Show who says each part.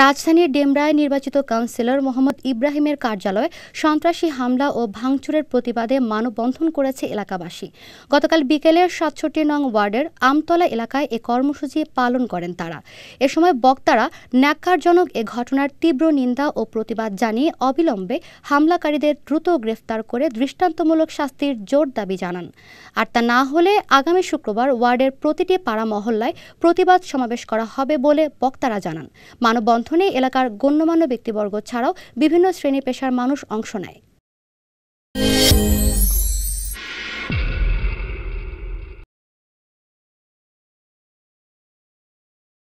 Speaker 1: রাজধানীর ডেমরায় নির্বাচিত কাউন্সিলর মোহাম্মদ ইব্রাহিমের কার্যালয়ে সন্ত্রাসী হামলা ও ভাঙচুরের প্রতিবাদে মানববন্ধন করেছে এলাকাবাসী গতকাল বিকেলে সাতষট্টি নং ওয়ার্ডের আমতলা এলাকায় এ কর্মসূচি পালন করেন তারা এ সময় বক্তারা ন্যাক্কারজনক এ ঘটনার তীব্র নিন্দা ও প্রতিবাদ জানিয়ে অবিলম্বে হামলাকারীদের দ্রুত গ্রেফতার করে দৃষ্টান্তমূলক শাস্তির জোর দাবি জানান আর তা না হলে আগামী শুক্রবার ওয়ার্ডের প্রতিটি পাড়া মহল্লায় প্রতিবাদ সমাবেশ করা হবে বলে বক্তারা জানান মানববন্ধন মানববন্ধনে এলাকার গণ্যমান্য ব্যক্তিবর্গ ছাড়াও বিভিন্ন শ্রেণী পেশার মানুষ অংশ নেয়